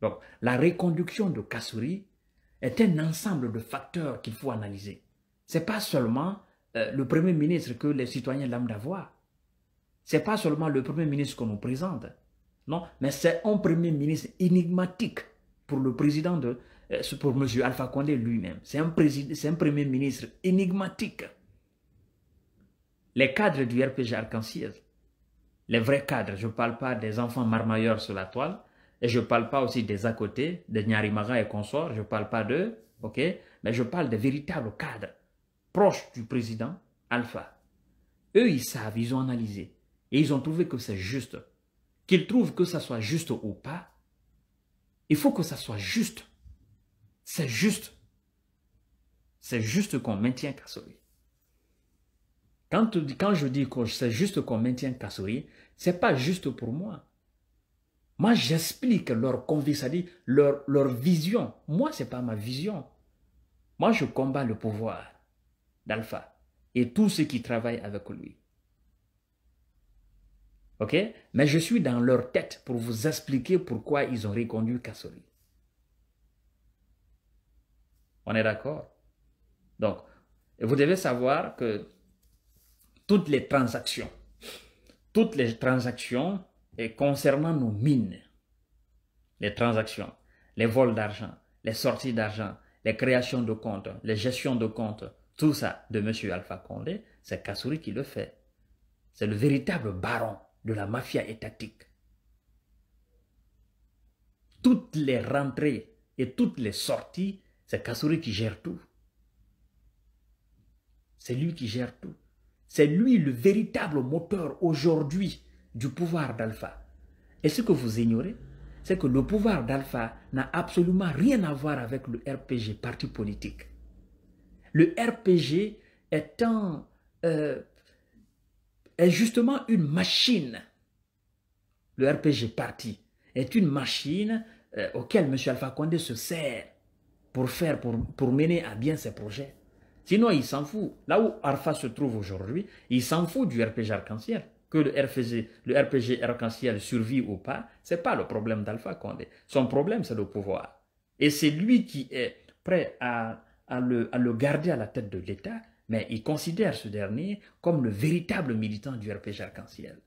Donc, la réconduction de Kassouri est un ensemble de facteurs qu'il faut analyser. Ce n'est euh, pas seulement le Premier ministre que les citoyens l'aiment d'avoir. Ce n'est pas seulement le Premier ministre qu'on nous présente. Non, mais c'est un Premier ministre énigmatique pour le président de, euh, pour M. Alpha Condé lui-même. C'est un, un Premier ministre énigmatique. Les cadres du RPG arc en les vrais cadres, je ne parle pas des enfants marmailleurs sur la toile, et je ne parle pas aussi des à côté, des Nyarimaga et consorts, je ne parle pas d'eux, ok Mais je parle des véritables cadres proches du président Alpha. Eux, ils savent, ils ont analysé. Et ils ont trouvé que c'est juste. Qu'ils trouvent que ça soit juste ou pas, il faut que ça soit juste. C'est juste. C'est juste qu'on maintient Kassori. Quand, quand je dis que c'est juste qu'on maintient Kassori, c'est pas juste pour moi. Moi, j'explique leur conviction, à leur, vision. Moi, ce n'est pas ma vision. Moi, je combats le pouvoir d'Alpha et tous ceux qui travaillent avec lui. OK Mais je suis dans leur tête pour vous expliquer pourquoi ils ont reconduit Kassori. On est d'accord Donc, vous devez savoir que toutes les transactions, toutes les transactions et concernant nos mines, les transactions, les vols d'argent, les sorties d'argent, les créations de comptes, les gestions de comptes, tout ça de M. Alpha Condé, c'est Kassouri qui le fait. C'est le véritable baron de la mafia étatique. Toutes les rentrées et toutes les sorties, c'est Kassouri qui gère tout. C'est lui qui gère tout. C'est lui le véritable moteur aujourd'hui du pouvoir d'Alpha. Et ce que vous ignorez, c'est que le pouvoir d'Alpha n'a absolument rien à voir avec le RPG, parti politique. Le RPG est, euh, est justement une machine. Le RPG parti est une machine euh, auquel M. Alpha Condé se sert pour faire, pour, pour mener à bien ses projets. Sinon, il s'en fout. Là où Alpha se trouve aujourd'hui, il s'en fout du RPG arc-en-ciel que le, RPG, le arc-en-ciel survit ou pas, ce n'est pas le problème d'Alpha Condé. Son problème, c'est le pouvoir. Et c'est lui qui est prêt à, le, garder à la tête de l'État, mais il considère ce dernier comme le véritable militant du RPG arc-en-ciel.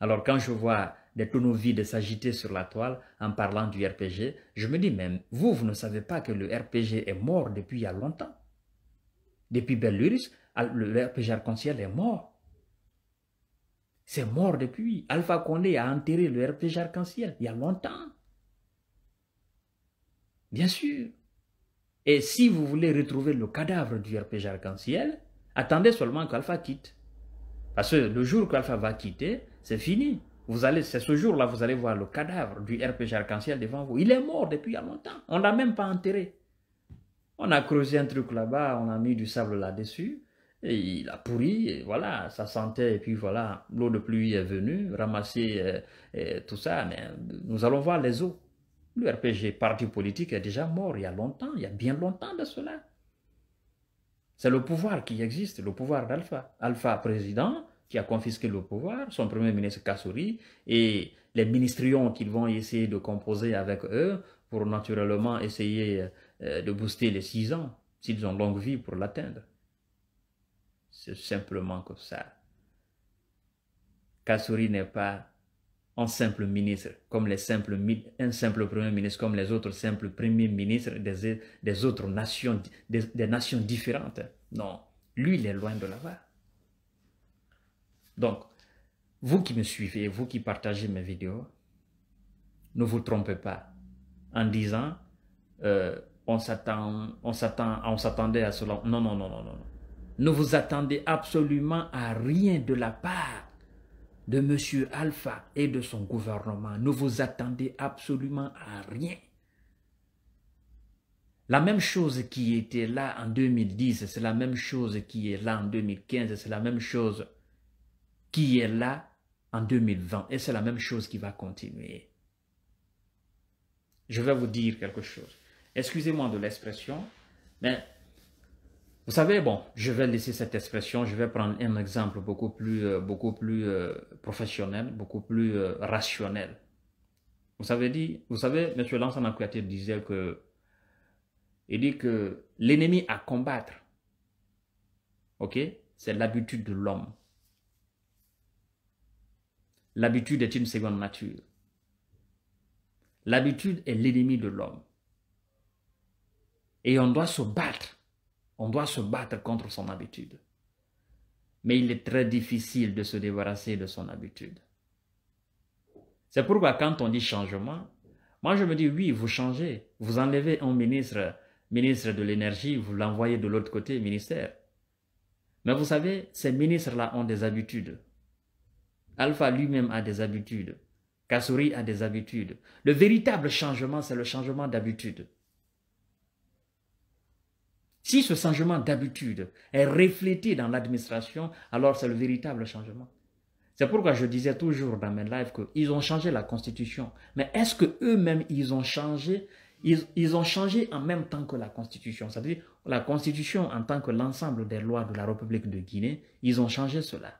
Alors quand je vois des tonneaux vides s'agiter sur la toile en parlant du RPG, je me dis même, vous, vous ne savez pas que le RPG est mort depuis il y a longtemps. Depuis Belluris, le RPG arc-en-ciel est mort. C'est mort depuis. Alpha Condé a enterré le RPG Arc-en-Ciel il y a longtemps. Bien sûr. Et si vous voulez retrouver le cadavre du RPG Arc-en-Ciel, attendez seulement qu'Alpha quitte. Parce que le jour qu'Alpha va quitter, c'est fini. Vous allez, c'est ce jour-là, vous allez voir le cadavre du RPG Arc-en-Ciel devant vous. Il est mort depuis il y a longtemps. On ne l'a même pas enterré. On a creusé un truc là-bas, on a mis du sable là-dessus il a pourri, voilà, ça sentait, et puis voilà, l'eau de pluie est venue, ramasser euh, tout ça, mais euh, nous allons voir les eaux. Le RPG, parti politique, est déjà mort il y a longtemps, il y a bien longtemps de cela. C'est le pouvoir qui existe, le pouvoir d'Alpha. Alpha, président, qui a confisqué le pouvoir, son premier ministre Kassouri, et les ministrions qu'ils vont essayer de composer avec eux pour naturellement essayer euh, de booster les six ans, s'ils ont longue vie pour l'atteindre. C'est simplement comme ça. Kassouri n'est pas un simple ministre, comme les simples, un simple premier ministre, comme les autres simples premiers ministres des, autres nations, des, nations différentes. Non, lui, il est loin de là-bas. Donc, vous qui me suivez, vous qui partagez mes vidéos, ne vous trompez pas en disant euh, on s'attend, on s'attend, on s'attendait à cela. Non, non, non, non, non. Ne vous attendez absolument à rien de la part de M. Alpha et de son gouvernement. Ne vous attendez absolument à rien. La même chose qui était là en 2010, c'est la même chose qui est là en 2015, c'est la même chose qui est là en 2020 et c'est la même chose qui va continuer. Je vais vous dire quelque chose. Excusez-moi de l'expression, mais vous savez, bon, je vais laisser cette expression, je vais prendre un exemple beaucoup plus, euh, beaucoup plus euh, professionnel, beaucoup plus euh, rationnel. Vous savez, dit, vous savez, M. Lansana Kouyaté disait que, il dit que l'ennemi à combattre, ok, c'est l'habitude de l'homme. L'habitude est une seconde nature. L'habitude est l'ennemi de l'homme. Et on doit se battre on doit se battre contre son habitude. Mais il est très difficile de se débarrasser de son habitude. C'est pourquoi quand on dit changement, moi je me dis oui, vous changez. Vous enlevez un ministre, ministre de l'énergie, vous l'envoyez de l'autre côté, ministère. Mais vous savez, ces ministres-là ont des habitudes. Alpha lui-même a des habitudes. Kassouri a des habitudes. Le véritable changement, c'est le changement d'habitude. Si ce changement d'habitude est reflété dans l'administration, alors c'est le véritable changement. C'est pourquoi je disais toujours dans mes lives qu'ils ont changé la constitution. Mais est-ce que eux-mêmes, ils ont changé ils, ils, ont changé en même temps que la Constitution. C'est-à-dire, la Constitution, en tant que l'ensemble des lois de la République de Guinée, ils ont changé cela.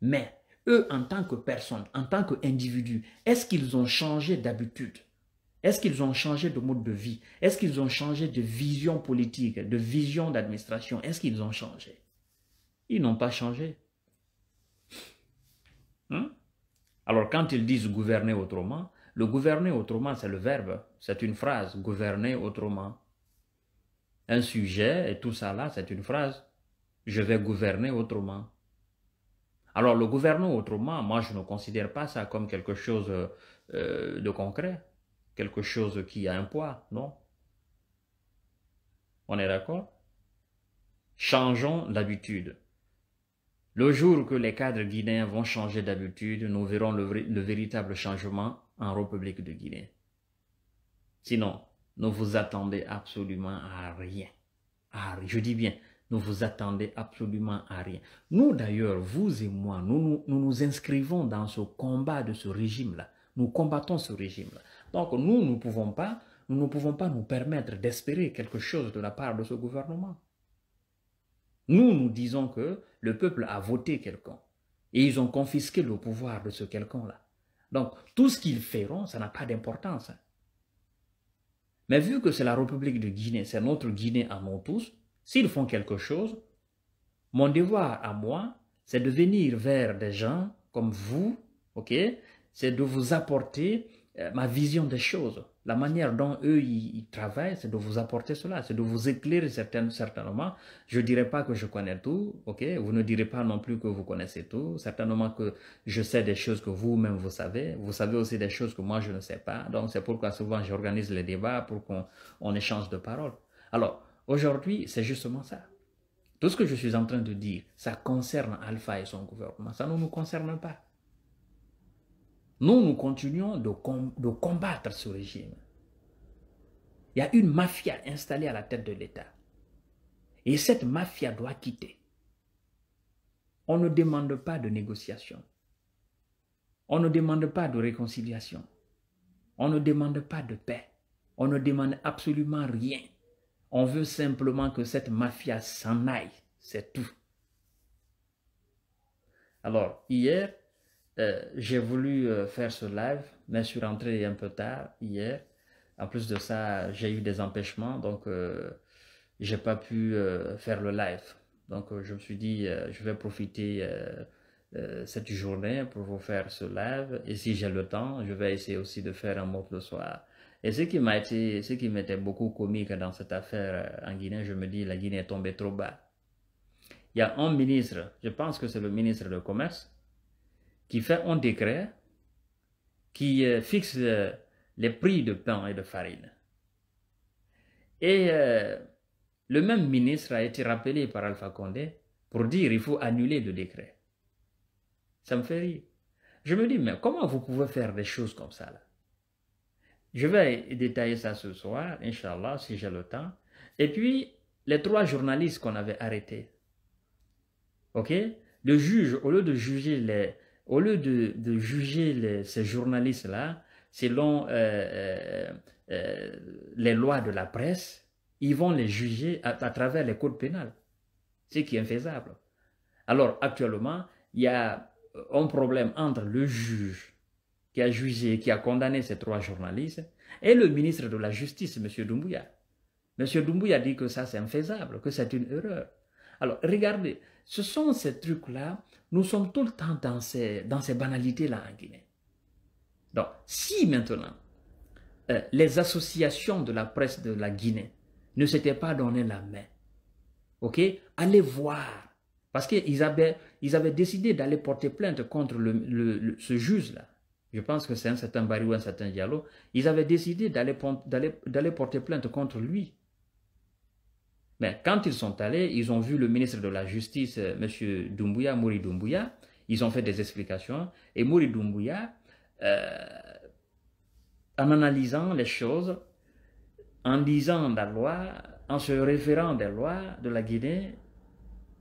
Mais eux, en tant que personnes, en tant qu'individus, est-ce qu'ils ont changé d'habitude est-ce qu'ils ont changé de mode de vie Est-ce qu'ils ont changé de vision politique, de vision d'administration Est-ce qu'ils ont changé Ils n'ont pas changé. Hein? Alors quand ils disent gouverner autrement, le gouverner autrement, c'est le verbe, c'est une phrase, gouverner autrement. Un sujet et tout ça là, c'est une phrase. Je vais gouverner autrement. Alors le gouverner autrement, moi je ne considère pas ça comme quelque chose euh, de concret quelque chose qui a un poids, non On est d'accord Changeons l'habitude. Le jour que les cadres guinéens vont changer d'habitude, nous verrons le, véritable changement en République de Guinée. Sinon, ne vous attendez absolument à rien. je dis bien, ne vous attendez absolument à rien. Nous d'ailleurs, vous et moi, nous nous inscrivons dans ce combat de ce régime-là. Nous combattons ce régime-là. Donc nous, nous, pouvons pas, nous ne pouvons pas nous permettre d'espérer quelque chose de la part de ce gouvernement. Nous, nous disons que le peuple a voté quelqu'un et ils ont confisqué le pouvoir de ce quelqu'un-là. Donc, tout ce qu'ils feront, ça n'a pas d'importance. Mais vu que c'est la République de Guinée, c'est notre Guinée à nous tous, s'ils font quelque chose, mon devoir à moi, c'est de venir vers des gens comme vous, ok C'est de vous apporter euh, ma vision des choses, la manière dont eux ils, travaillent, c'est de vous apporter cela, c'est de vous éclairer certainement. Je ne dirai pas que je connais tout, ok Vous ne direz pas non plus que vous connaissez tout. Certainement que je sais des choses que vous-même vous savez. Vous savez aussi des choses que moi je ne sais pas. Donc c'est pourquoi souvent j'organise les débats pour qu'on échange de paroles. Alors aujourd'hui, c'est justement ça. Tout ce que je suis en train de dire, ça concerne Alpha et son gouvernement. Ça ne nous concerne pas. Nous, nous continuons de, combattre ce régime. Il y a une mafia installée à la tête de l'État. Et cette mafia doit quitter. On ne demande pas de négociation. On ne demande pas de réconciliation. On ne demande pas de paix. On ne demande absolument rien. On veut simplement que cette mafia s'en aille. C'est tout. Alors, hier, euh, j'ai voulu euh, faire ce live, mais je suis rentré un peu tard hier. En plus de ça, j'ai eu des empêchements, donc euh, j'ai pas pu euh, faire le live. Donc je me suis dit, je vais profiter cette journée pour vous faire ce live. Et si j'ai le temps, je vais essayer aussi de faire un mot le soir. Et ce qui m'a été, ce qui m'était beaucoup comique dans cette affaire en Guinée, je me dis, la Guinée est tombée trop bas. Il y a un ministre, je pense que c'est le ministre de Commerce, qui fait un décret qui euh, fixe euh, les prix de pain et de farine. Et euh, le même ministre a été rappelé par Alpha Condé pour dire il faut annuler le décret. Ça me fait rire. Je me dis, mais comment vous pouvez faire des choses comme ça là Je vais détailler ça ce soir, Inch'Allah, si j'ai le temps. Et puis, les trois journalistes qu'on avait arrêtés. OK Le juge, au lieu de juger les, au lieu de, juger ces journalistes-là selon euh, euh, euh, les lois de la presse, ils vont les juger à, travers les codes pénals, ce qui est infaisable. Alors actuellement, il y a un problème entre le juge qui a jugé, qui a condamné ces trois journalistes, et le ministre de la Justice, M. Doumbouya. M. Doumbouya dit que ça, c'est infaisable, que c'est une erreur. Alors, regardez, ce sont ces trucs-là, nous sommes tout le temps dans ces, dans ces banalités-là en Guinée. Donc, si maintenant, euh, les associations de la presse de la Guinée ne s'étaient pas donné la main, ok, allez voir. Parce qu'ils avaient, ils décidé d'aller porter plainte contre ce juge-là. Je pense que c'est un certain Barry ou un certain Diallo. Ils avaient décidé d'aller porter plainte contre lui mais quand ils sont allés, ils ont vu le ministre de la Justice, euh, M. Doumbouya, Mouri ils ont fait des explications, et Mouridoumbouya, euh, en analysant les choses, en lisant la loi, en se référant des lois de la Guinée,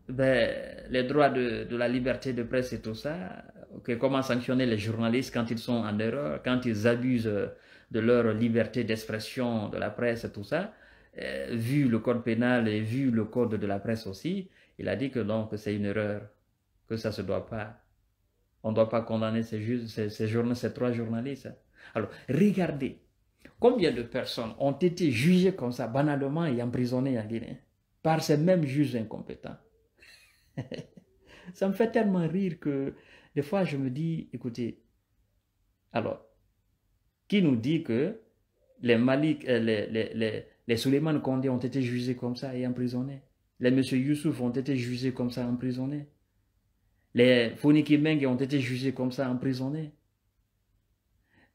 ben, les droits de, la liberté de presse et tout ça, comment sanctionner les journalistes quand ils sont en erreur, quand ils abusent euh, de leur liberté d'expression de la presse et tout ça, euh, vu le code pénal et vu le code de la presse aussi, il a dit que non, c'est une erreur, que ça se doit pas. On ne doit pas condamner ces, ces, ces trois journalistes. Alors, regardez, combien de personnes ont été jugées comme ça, banalement, et emprisonnées en Guinée, par ces mêmes juges incompétents. ça me fait tellement rire que des fois, je me dis, écoutez, alors, qui nous dit que les, Malik, euh, les, les, les, les Suleiman Kondé ont été jugés comme ça et emprisonnés. Les M. Youssouf ont été jugés comme ça, emprisonnés. Les Foniki ont été jugés comme ça, emprisonnés.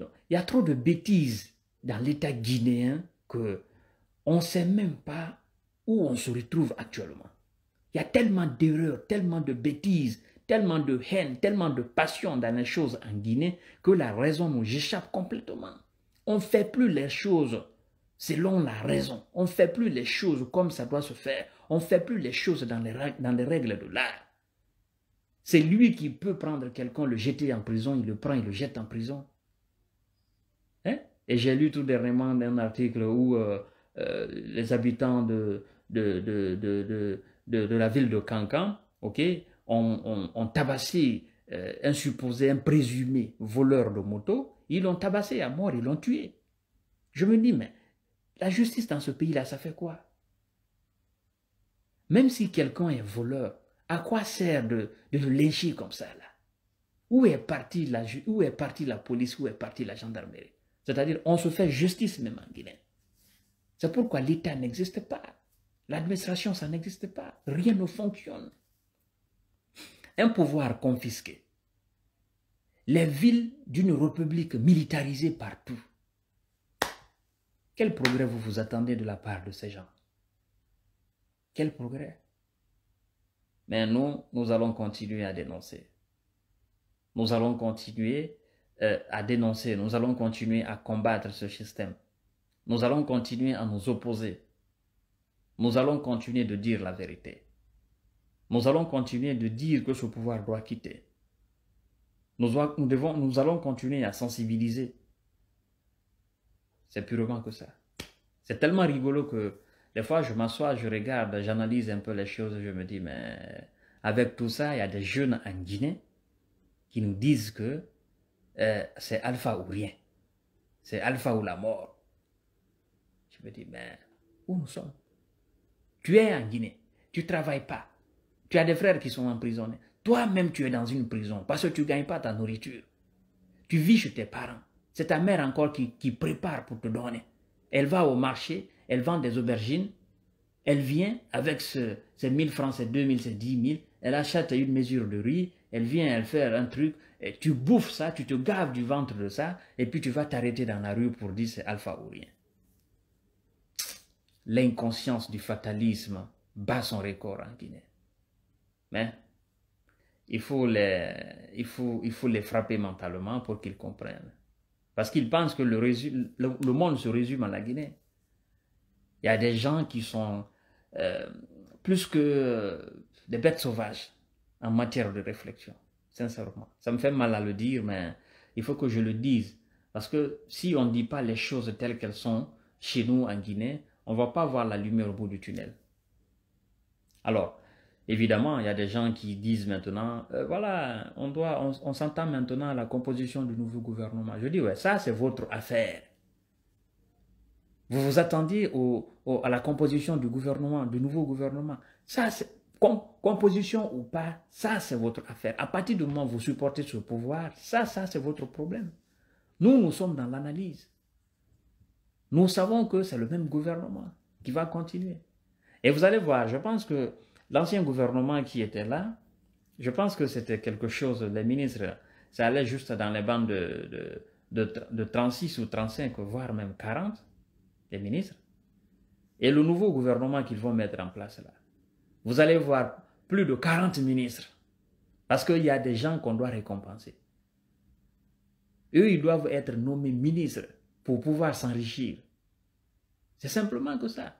il y a trop de bêtises dans l'État guinéen que on ne sait même pas où on se retrouve actuellement. Il y a tellement d'erreurs, tellement de bêtises, tellement de haine, tellement de passion dans les choses en Guinée que la raison nous échappe complètement. On ne fait plus les choses selon la raison. On ne fait plus les choses comme ça doit se faire. On ne fait plus les choses dans les, dans les règles de l'art. C'est lui qui peut prendre quelqu'un, le jeter en prison, il le prend, il le jette en prison. Hein? Et j'ai lu tout dernièrement un article où euh, euh, les habitants de de, la ville de Cancan ok, ont, tabassé euh, un supposé, un présumé voleur de moto. Ils l'ont tabassé à mort, ils l'ont tué. Je me dis, mais la justice dans ce pays-là, ça fait quoi Même si quelqu'un est voleur, à quoi sert de, de le comme ça là où est, partie la, où est partie la police Où est partie la gendarmerie C'est-à-dire, on se fait justice même en Guinée. C'est pourquoi l'État n'existe pas. L'administration, ça n'existe pas. Rien ne fonctionne. Un pouvoir confisqué. Les villes d'une république militarisée partout. Quel progrès vous vous attendez de la part de ces gens Quel progrès Mais nous, nous allons continuer à dénoncer. Nous allons continuer euh, à dénoncer, nous allons continuer à combattre ce système. Nous allons continuer à nous opposer. Nous allons continuer de dire la vérité. Nous allons continuer de dire que ce pouvoir doit quitter. nous, devons, nous allons continuer à sensibiliser. C'est purement que ça. C'est tellement rigolo que des fois, je m'assois, je regarde, j'analyse un peu les choses, je me dis, mais avec tout ça, il y a des jeunes en Guinée qui nous disent que euh, c'est alpha ou rien. C'est alpha ou la mort. Je me dis, mais où nous sommes Tu es en Guinée, tu ne travailles pas. Tu as des frères qui sont emprisonnés. Toi-même, tu es dans une prison parce que tu ne gagnes pas ta nourriture. Tu vis chez tes parents. C'est ta mère encore qui, prépare pour te donner. Elle va au marché, elle vend des aubergines, elle vient avec ses 1000 francs, ses 2000, ses 10 000, elle achète une mesure de riz, elle vient, elle fait un truc, et tu bouffes ça, tu te gaves du ventre de ça, et puis tu vas t'arrêter dans la rue pour dire c'est alpha ou rien. L'inconscience du fatalisme bat son record en Guinée. Mais il faut les, il faut, il faut les frapper mentalement pour qu'ils comprennent. Parce qu'ils pensent que le, le, monde se résume à la Guinée. Il y a des gens qui sont euh, plus que des bêtes sauvages en matière de réflexion, sincèrement. Ça me fait mal à le dire, mais il faut que je le dise. Parce que si on ne dit pas les choses telles qu'elles sont chez nous en Guinée, on ne va pas voir la lumière au bout du tunnel. Alors, Évidemment, il y a des gens qui disent maintenant, euh, voilà, on doit, on, s'entend maintenant à la composition du nouveau gouvernement. Je dis, ouais, ça c'est votre affaire. Vous vous attendiez à la composition du gouvernement, du nouveau gouvernement. Ça, c'est composition ou pas, ça c'est votre affaire. À partir du moment où vous supportez ce pouvoir, ça, ça c'est votre problème. Nous, nous sommes dans l'analyse. Nous savons que c'est le même gouvernement qui va continuer. Et vous allez voir, je pense que L'ancien gouvernement qui était là, je pense que c'était quelque chose, les ministres, ça allait juste dans les bandes de, de 36 ou 35, voire même 40, les ministres. Et le nouveau gouvernement qu'ils vont mettre en place là, vous allez voir plus de 40 ministres. Parce qu'il y a des gens qu'on doit récompenser. Eux, ils doivent être nommés ministres pour pouvoir s'enrichir. C'est simplement que ça.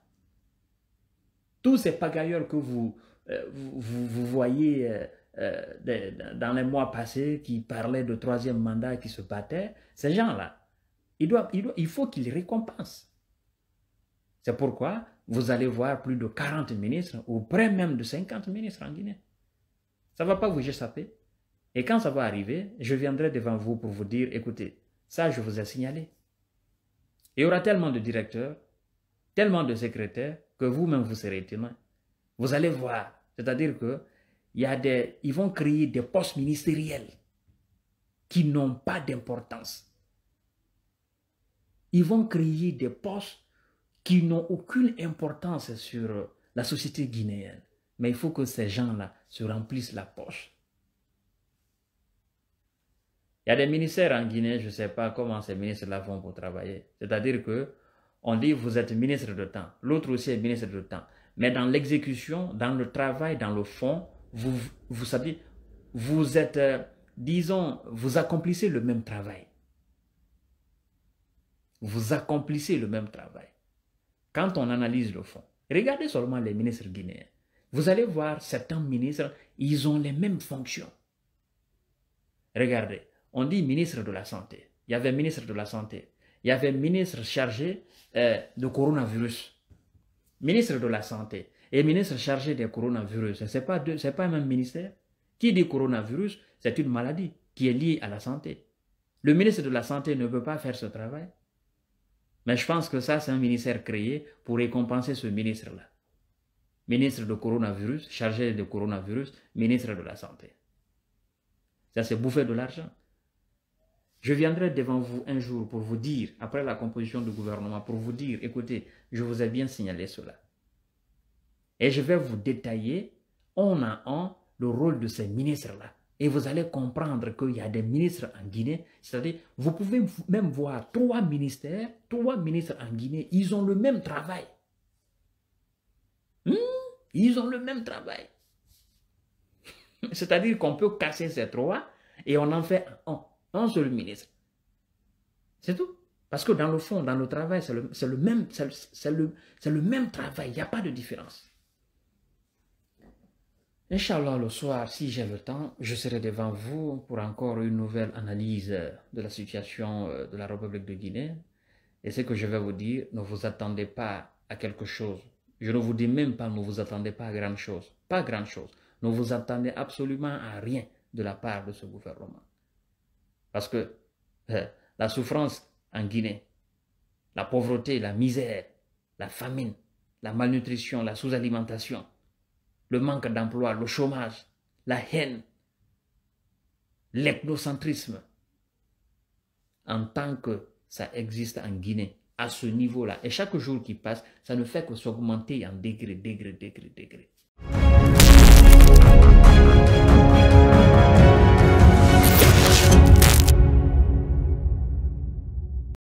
Tous ces pagailleurs que euh, vous, vous, voyez euh, euh, dans les mois passés qui parlaient de troisième mandat, qui se battaient, ces gens-là, il, faut qu'ils récompensent. C'est pourquoi vous allez voir plus de 40 ministres, ou près même de 50 ministres en Guinée. Ça ne va pas vous échapper. Et quand ça va arriver, je viendrai devant vous pour vous dire, écoutez, ça je vous ai signalé. Il y aura tellement de directeurs, tellement de secrétaires que vous-même vous serez témoin. Vous allez voir. C'est-à-dire que ils vont créer des postes ministériels qui n'ont pas d'importance. Ils vont créer des postes qui n'ont aucune importance sur la société guinéenne. Mais il faut que ces gens-là se remplissent la poche. Il y a des ministères en Guinée, je ne sais pas comment ces ministres-là vont pour travailler. C'est-à-dire que on dit vous êtes ministre de temps, l'autre aussi est ministre de temps. Mais dans l'exécution, dans le travail, dans le fond, vous, vous vous êtes, euh, disons, vous accomplissez le même travail. Vous accomplissez le même travail. Quand on analyse le fond, regardez seulement les ministres guinéens. Vous allez voir certains ministres, ils ont les mêmes fonctions. Regardez, on dit ministre de la Santé. Il y avait ministre de la Santé. Il y avait ministre chargé euh, de coronavirus, ministre de la Santé et ministre chargé des coronavirus, ce n'est pas, pas un même ministère. Qui dit coronavirus, c'est une maladie qui est liée à la santé. Le ministre de la Santé ne peut pas faire ce travail. Mais je pense que ça, c'est un ministère créé pour récompenser ce ministre-là. Ministre de coronavirus, chargé de coronavirus, ministre de la Santé. Ça, c'est bouffer de l'argent. Je viendrai devant vous un jour pour vous dire, après la composition du gouvernement, pour vous dire, écoutez, je vous ai bien signalé cela. Et je vais vous détailler, en à en, le rôle de ces ministres-là. Et vous allez comprendre qu'il y a des ministres en Guinée, c'est-à-dire, vous pouvez même voir trois ministères, trois ministres en Guinée, ils ont le même travail. Hmm? Ils ont le même travail. c'est-à-dire qu'on peut casser ces trois et on en fait un un le ministre. C'est tout. Parce que dans le fond, dans le travail, c'est le, même, le même travail. Il n'y a pas de différence. Inch'Allah, le soir, si j'ai le temps, je serai devant vous pour encore une nouvelle analyse de la situation euh, de la République de Guinée. Et ce que je vais vous dire, ne vous attendez pas à quelque chose. Je ne vous dis même pas, ne vous attendez pas à grand chose. Pas grand chose. Ne vous attendez absolument à rien de la part de ce gouvernement. Parce que euh, la souffrance en Guinée, la pauvreté, la misère, la famine, la malnutrition, la sous-alimentation, le manque d'emploi, le chômage, la haine, l'ethnocentrisme, en tant que ça existe en Guinée, à ce niveau-là. Et chaque jour qui passe, ça ne fait que s'augmenter en degré, degré, degré, degré.